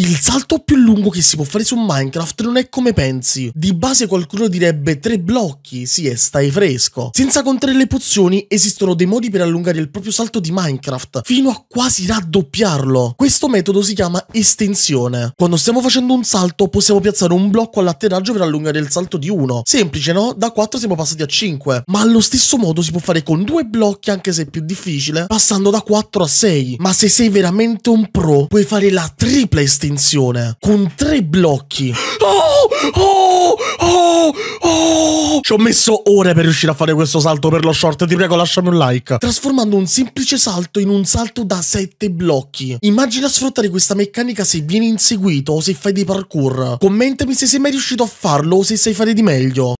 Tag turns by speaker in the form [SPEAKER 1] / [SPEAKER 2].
[SPEAKER 1] Il salto più lungo che si può fare su Minecraft non è come pensi. Di base qualcuno direbbe tre blocchi, sì e stai fresco. Senza contare le pozioni esistono dei modi per allungare il proprio salto di Minecraft fino a quasi raddoppiarlo. Questo metodo si chiama estensione. Quando stiamo facendo un salto possiamo piazzare un blocco all'atterraggio per allungare il salto di uno. Semplice no? Da 4 siamo passati a 5. Ma allo stesso modo si può fare con due blocchi anche se è più difficile, passando da 4 a 6. Ma se sei veramente un pro puoi fare la tripla estensione attenzione, con tre blocchi. Oh, oh, oh, oh. Ci ho messo ore per riuscire a fare questo salto per lo short, ti prego lasciami un like. Trasformando un semplice salto in un salto da sette blocchi. Immagina sfruttare questa meccanica se vieni inseguito o se fai dei parkour. Commentami se sei mai riuscito a farlo o se sai fare di meglio.